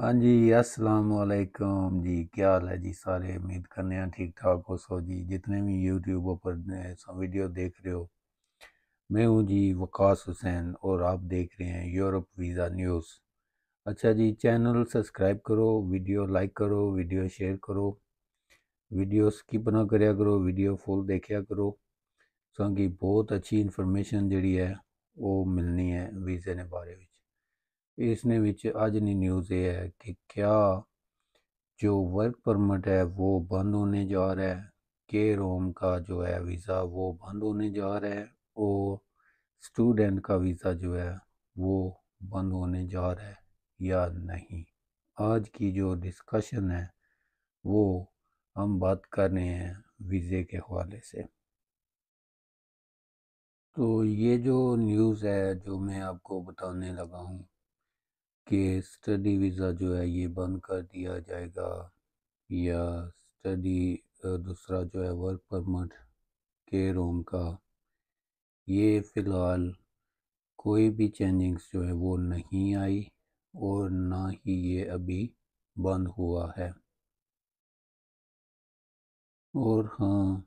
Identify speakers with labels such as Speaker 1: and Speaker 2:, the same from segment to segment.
Speaker 1: हाँ जी असलकुम जी क्या हाल है जी सारे उम्मीद करने हैं ठीक ठाक हो सो जी जितने भी यूट्यूब पर वीडियो देख रहे हो मैं हूँ जी वकास हुसैन और आप देख रहे हैं यूरोप वीज़ा न्यूज़ अच्छा जी चैनल सब्सक्राइब करो वीडियो लाइक करो वीडियो शेयर करो वीडियो स्किप ना करया करो वीडियो फुल देखिया करो क्योंकि बहुत अच्छी इन्फॉर्मेशन जी है वो मिलनी है वीज़े के बारे में इसने विच अज दी न्यूज़ ये है कि क्या जो वर्क परमिट है वो बंद होने जा रहा है के रोम का जो है वीज़ा वो बंद होने जा रहा है और स्टूडेंट का वीज़ा जो है वो बंद होने जा रहा है या नहीं आज की जो डिस्कशन है वो हम बात कर रहे हैं वीज़े के हवाले से तो ये जो न्यूज़ है जो मैं आपको बताने लगा हूँ कि स्टडी वीज़ा जो है ये बंद कर दिया जाएगा या स्टडी दूसरा जो है वर्क परमिट के रूम का ये फ़िलहाल कोई भी चेंजिंग्स जो है वो नहीं आई और ना ही ये अभी बंद हुआ है और हाँ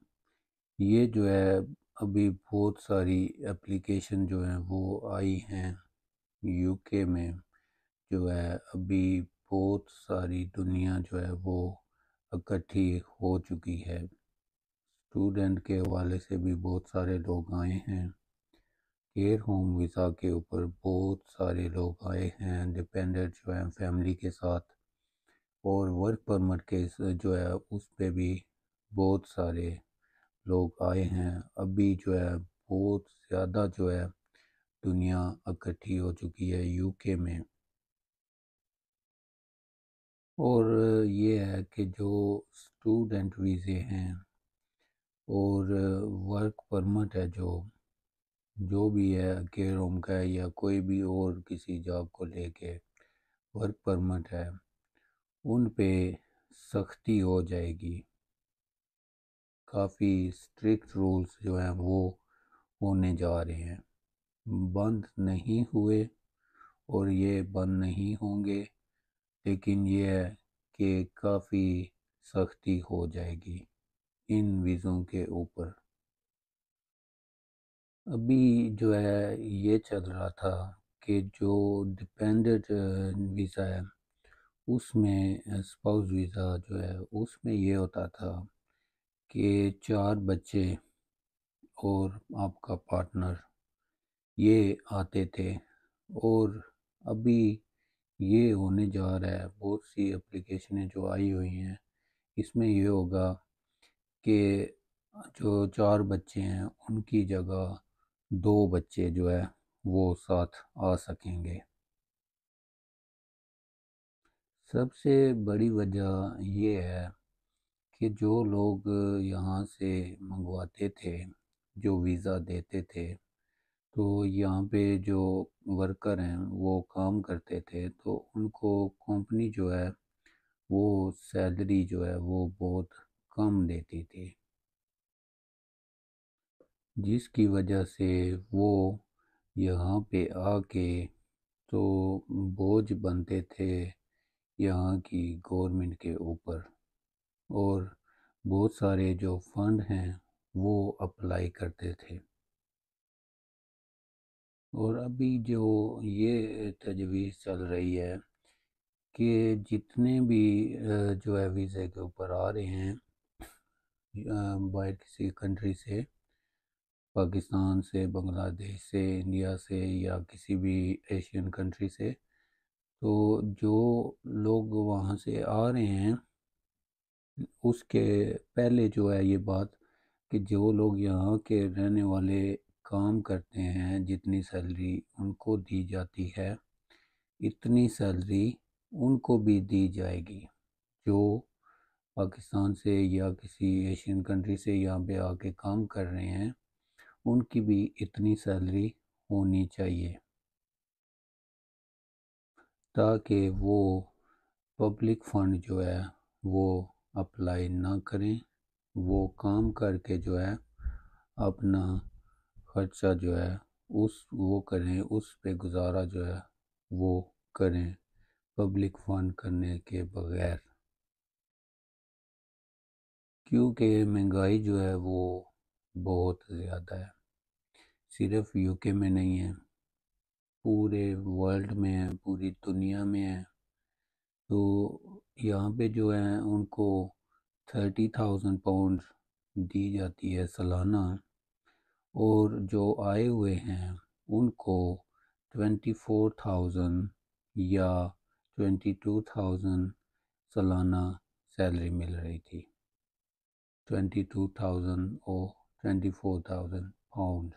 Speaker 1: ये जो है अभी बहुत सारी एप्लीकेशन जो हैं वो आई हैं यूके में जो है अभी बहुत सारी दुनिया जो है वो इकट्ठी हो चुकी है स्टूडेंट के हवाले से भी बहुत सारे लोग आए हैं केयर होम वीज़ा के ऊपर बहुत सारे लोग आए हैं डिपेंडेंट जो है फैमिली के साथ और वर्क परमिट के जो है उस पर भी बहुत सारे लोग आए हैं अभी जो है बहुत ज़्यादा जो है दुनिया इकट्ठी हो चुकी है यूके में और ये है कि जो स्टूडेंट वीज़े हैं और वर्क परमट है जो जो भी है केयर होम का है या कोई भी और किसी जॉब को लेके वर्क परमट है उन पे सख्ती हो जाएगी काफ़ी स्ट्रिक्ट रूल्स जो हैं वो होने जा रहे हैं बंद नहीं हुए और ये बंद नहीं होंगे लेकिन यह कि काफ़ी सख्ती हो जाएगी इन वीज़ों के ऊपर अभी जो है ये चल रहा था कि जो डिपेंडेंट वीज़ा है उसमें स्पाउस वीज़ा जो है उसमें ये होता था कि चार बच्चे और आपका पार्टनर ये आते थे और अभी ये होने जा रहा है बहुत सी एप्लीकेशनें जो आई हुई हैं इसमें ये होगा कि जो चार बच्चे हैं उनकी जगह दो बच्चे जो है वो साथ आ सकेंगे सबसे बड़ी वजह ये है कि जो लोग यहाँ से मंगवाते थे जो वीज़ा देते थे तो यहाँ पे जो वर्कर हैं वो काम करते थे तो उनको कंपनी जो है वो सैलरी जो है वो बहुत कम देती थी जिसकी वजह से वो यहाँ पे आके तो बोझ बनते थे यहाँ की गवर्नमेंट के ऊपर और बहुत सारे जो फंड हैं वो अप्लाई करते थे और अभी जो ये तजवीज़ चल रही है कि जितने भी जो है वीज़े के ऊपर आ रहे हैं बाहर किसी कंट्री से पाकिस्तान से बांग्लादेश से इंडिया से या किसी भी एशियन कंट्री से तो जो लोग वहाँ से आ रहे हैं उसके पहले जो है ये बात कि जो लोग यहाँ के रहने वाले काम करते हैं जितनी सैलरी उनको दी जाती है इतनी सैलरी उनको भी दी जाएगी जो पाकिस्तान से या किसी एशियन कंट्री से यहाँ पे आके काम कर रहे हैं उनकी भी इतनी सैलरी होनी चाहिए ताकि वो पब्लिक फंड जो है वो अप्लाई ना करें वो काम करके जो है अपना ख़र्चा जो है उस वो करें उस पे गुजारा जो है वो करें पब्लिक फंड करने के बगैर क्योंकि महंगाई जो है वो बहुत ज़्यादा है सिर्फ यूके में नहीं है पूरे वर्ल्ड में है पूरी दुनिया में है तो यहाँ पे जो है उनको थर्टी थाउजेंड पाउंड दी जाती है सालाना और जो आए हुए हैं उनको ट्वेंटी फोर थाउजेंड या ट्वेंटी टू थाउजेंड सालाना सैलरी मिल रही थी ट्वेंटी टू थाउजेंड और ट्वेंटी फोर थाउजेंड पाउंड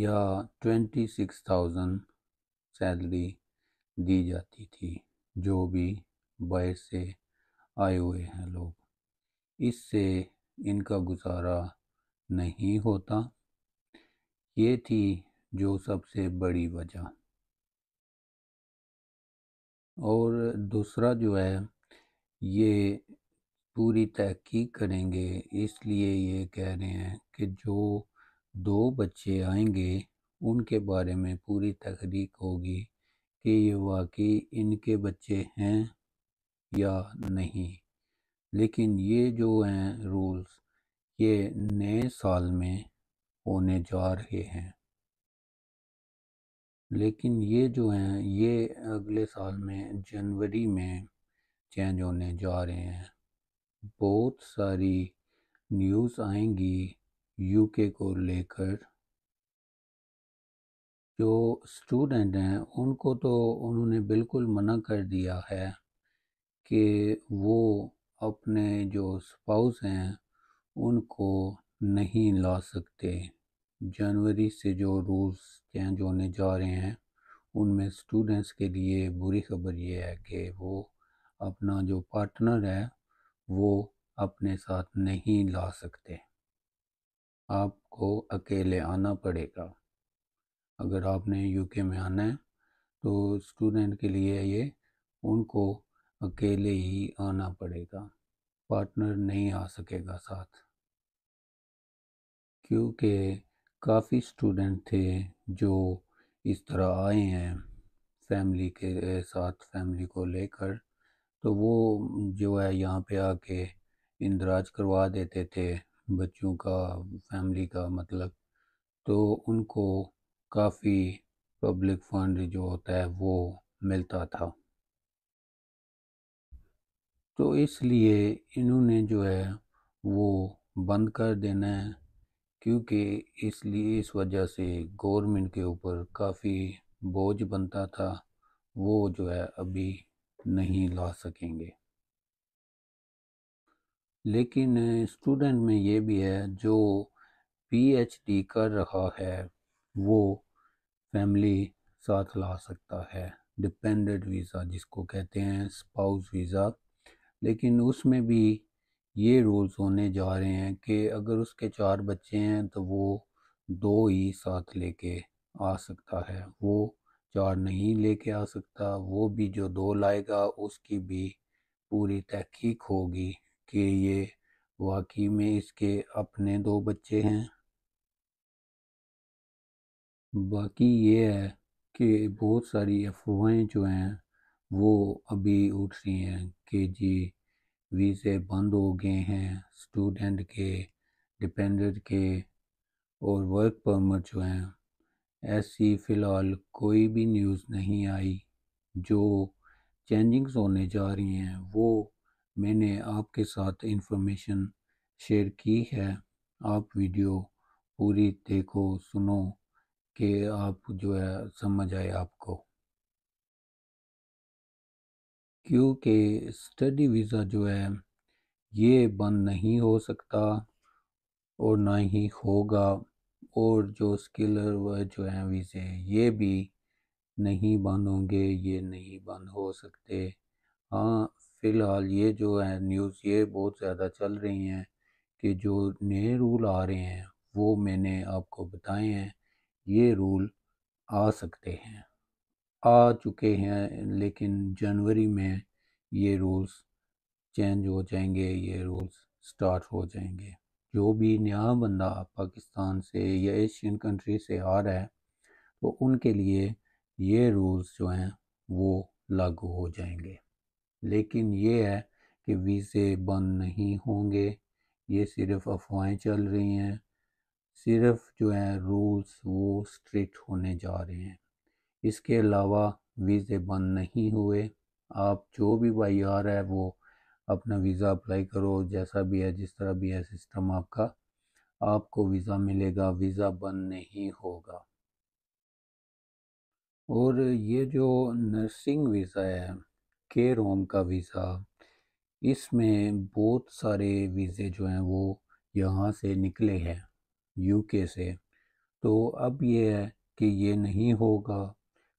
Speaker 1: या ट्वेंटी सिक्स थाउजेंड सैलरी दी जाती थी जो भी बाहर से आए हुए हैं लोग इससे इनका गुजारा नहीं होता ये थी जो सबसे बड़ी वजह और दूसरा जो है ये पूरी तहकीक करेंगे इसलिए ये कह रहे हैं कि जो दो बच्चे आएंगे उनके बारे में पूरी तहरीक होगी कि ये वाकई इनके बच्चे हैं या नहीं लेकिन ये जो हैं रूल्स ये नए साल में होने जा रहे हैं लेकिन ये जो हैं ये अगले साल में जनवरी में चेंज होने जा रहे हैं बहुत सारी न्यूज़ आएंगी यूके को लेकर जो स्टूडेंट हैं उनको तो उन्होंने बिल्कुल मना कर दिया है कि वो अपने जो स्पाउस हैं उनको नहीं ला सकते जनवरी से जो रूल्स चेंज होने जा रहे हैं उनमें स्टूडेंट्स के लिए बुरी खबर ये है कि वो अपना जो पार्टनर है वो अपने साथ नहीं ला सकते आपको अकेले आना पड़ेगा अगर आपने यूके में आना है तो स्टूडेंट के लिए ये उनको अकेले ही आना पड़ेगा पार्टनर नहीं आ सकेगा साथ क्योंकि काफ़ी स्टूडेंट थे जो इस तरह आए हैं फैमिली के साथ फैमिली को लेकर तो वो जो है यहाँ पे आके इंदराज करवा देते थे बच्चों का फैमिली का मतलब तो उनको काफ़ी पब्लिक फंड जो होता है वो मिलता था तो इसलिए इन्होंने जो है वो बंद कर देना है क्योंकि इसलिए इस वजह से गवर्नमेंट के ऊपर काफ़ी बोझ बनता था वो जो है अभी नहीं ला सकेंगे लेकिन स्टूडेंट में ये भी है जो पीएचडी कर रहा है वो फैमिली साथ ला सकता है डिपेंडेंट वीज़ा जिसको कहते हैं स्पाउस वीज़ा लेकिन उसमें भी ये रूल्स होने जा रहे हैं कि अगर उसके चार बच्चे हैं तो वो दो ही साथ लेके आ सकता है वो चार नहीं लेके आ सकता वो भी जो दो लाएगा उसकी भी पूरी तहकीक होगी कि ये वाकई में इसके अपने दो बच्चे हैं बाकी ये है कि बहुत सारी अफवाहें जो हैं वो अभी उठ रही हैं कि जी वीज़े बंद हो गए हैं स्टूडेंट के डिपेंडेंट के और वर्क परमिट जो हैं ऐसी फ़िलहाल कोई भी न्यूज़ नहीं आई जो चेंजिंग्स होने जा रही हैं वो मैंने आपके साथ इंफॉर्मेशन शेयर की है आप वीडियो पूरी देखो सुनो कि आप जो है समझ आए आपको क्योंकि स्टडी वीज़ा जो है ये बंद नहीं हो सकता और ना ही होगा और जो स्किलर जो हैं वीज़े ये भी नहीं बंद होंगे ये नहीं बंद हो सकते हाँ फ़िलहाल ये जो है न्यूज़ ये बहुत ज़्यादा चल रही हैं कि जो नए रूल आ रहे हैं वो मैंने आपको बताए हैं ये रूल आ सकते हैं आ चुके हैं लेकिन जनवरी में ये रूल्स चेंज हो जाएंगे ये रूल्स स्टार्ट हो जाएंगे जो भी नया बंदा पाकिस्तान से या एशियन कंट्री से आ रहा है तो उनके लिए ये रूल्स जो हैं वो लागू हो जाएंगे लेकिन ये है कि वीज़े बंद नहीं होंगे ये सिर्फ अफवाहें चल रही हैं सिर्फ जो है रूल्स वो स्ट्रिक्ट होने जा रहे हैं इसके अलावा वीज़े बंद नहीं हुए आप जो भी वाई आर है वो अपना वीज़ा अप्लाई करो जैसा भी है जिस तरह भी है सिस्टम आपका आपको वीज़ा मिलेगा वीज़ा बंद नहीं होगा और ये जो नर्सिंग वीज़ा है केयर होम का वीज़ा इसमें बहुत सारे वीज़े जो हैं वो यहाँ से निकले हैं यूके से तो अब ये है कि ये नहीं होगा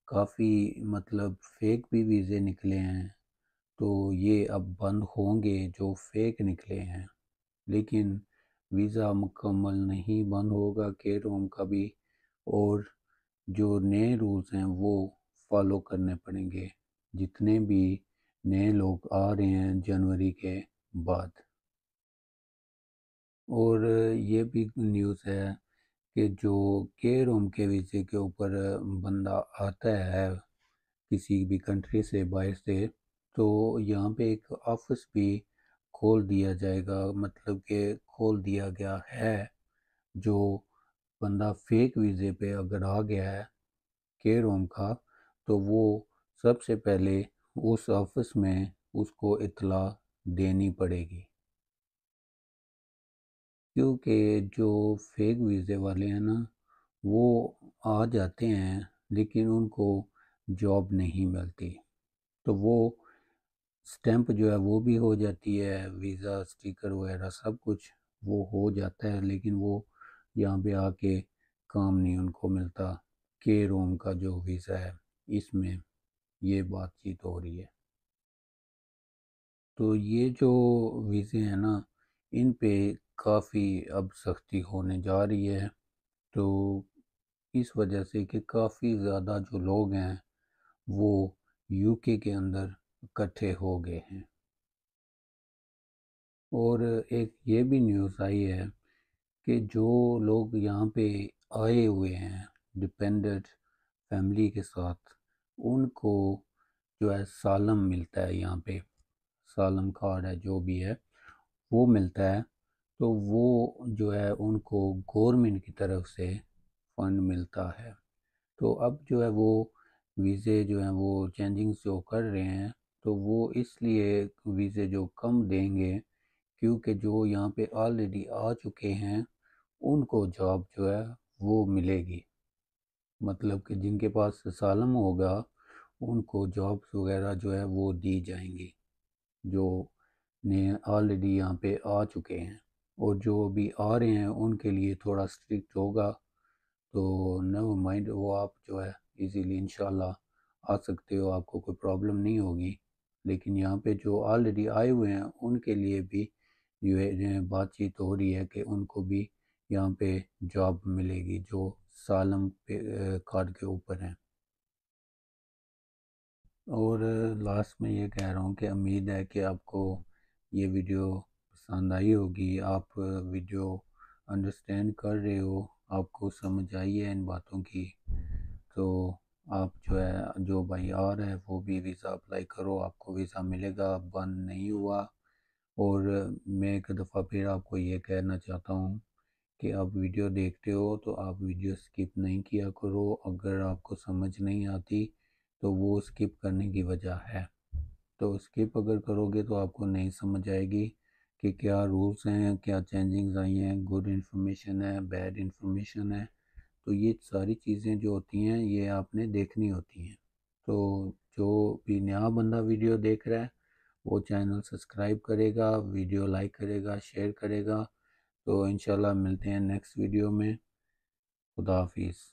Speaker 1: काफ़ी मतलब फेक भी वीज़े निकले हैं तो ये अब बंद होंगे जो फेक निकले हैं लेकिन वीज़ा मुकम्मल नहीं बंद होगा के रोम का भी और जो नए रूल्स हैं वो फॉलो करने पड़ेंगे जितने भी नए लोग आ रहे हैं जनवरी के बाद और ये भी न्यूज़ है कि जो के रूम के वीज़े के ऊपर बंदा आता है किसी भी कंट्री से बाहर से तो यहाँ पे एक ऑफिस भी खोल दिया जाएगा मतलब कि खोल दिया गया है जो बंदा फेक वीज़े पे अगर आ गया है के रूम का तो वो सबसे पहले उस ऑफिस में उसको इतला देनी पड़ेगी क्योंकि जो फेक वीज़े वाले हैं ना वो आ जाते हैं लेकिन उनको जॉब नहीं मिलती तो वो स्टैंप जो है वो भी हो जाती है वीज़ा स्टिकर वगैरह सब कुछ वो हो जाता है लेकिन वो यहाँ पे आके काम नहीं उनको मिलता के रोम का जो वीज़ा है इसमें ये बातचीत हो रही है तो ये जो वीज़े हैं ना इन पे काफ़ी अब सख्ती होने जा रही है तो इस वजह से कि काफ़ी ज़्यादा जो लोग हैं वो यूके के अंदर इकट्ठे हो गए हैं और एक ये भी न्यूज़ आई है कि जो लोग यहाँ पे आए हुए हैं डिपेंडेंट फैमिली के साथ उनको जो है सालम मिलता है यहाँ पे सालम कार्ड है जो भी है वो मिलता है तो वो जो है उनको गवर्नमेंट की तरफ से फ़ंड मिलता है तो अब जो है वो वीज़े जो हैं वो चेंजिंग्स जो कर रहे हैं तो वो इसलिए वीज़े जो कम देंगे क्योंकि जो यहाँ पे ऑलरेडी आ चुके हैं उनको जॉब जो है वो मिलेगी मतलब कि जिनके पास सालम होगा उनको जॉब्स वगैरह जो है वो दी जाएंगी जो ने ऑलरेडी यहाँ पे आ चुके हैं और जो अभी आ रहे हैं उनके लिए थोड़ा स्ट्रिक्ट होगा तो नव माइंड वो आप जो है इजीली इन आ सकते हो आपको कोई प्रॉब्लम नहीं होगी लेकिन यहाँ पे जो ऑलरेडी आए हुए हैं उनके लिए भी जो है बातचीत हो रही है कि उनको भी यहाँ पे जॉब मिलेगी जो सालम पे कार्ड के ऊपर हैं और लास्ट में ये कह रहा हूँ कि उम्मीद है कि आपको ये वीडियो पसंद आई होगी आप वीडियो अंडरस्टैंड कर रहे हो आपको समझ आई है इन बातों की तो आप जो है जो भाई आ रहा है वो भी वीज़ा अप्लाई करो आपको वीज़ा मिलेगा बंद नहीं हुआ और मैं एक दफ़ा फिर आपको ये कहना चाहता हूँ कि आप वीडियो देखते हो तो आप वीडियो स्किप नहीं किया करो अगर आपको समझ नहीं आती तो वो स्किप करने की वजह है तो स्किप अगर करोगे तो आपको नहीं समझ आएगी कि क्या रूल्स हैं क्या चेंजिंग्स आई हैं गुड इन्फॉर्मेशन है बैड इन्फॉर्मेशन है तो ये सारी चीज़ें जो होती हैं ये आपने देखनी होती हैं तो जो भी नया बंदा वीडियो देख रहा है वो चैनल सब्सक्राइब करेगा वीडियो लाइक करेगा शेयर करेगा तो इन मिलते हैं नेक्स्ट वीडियो में खुदा हाफिज़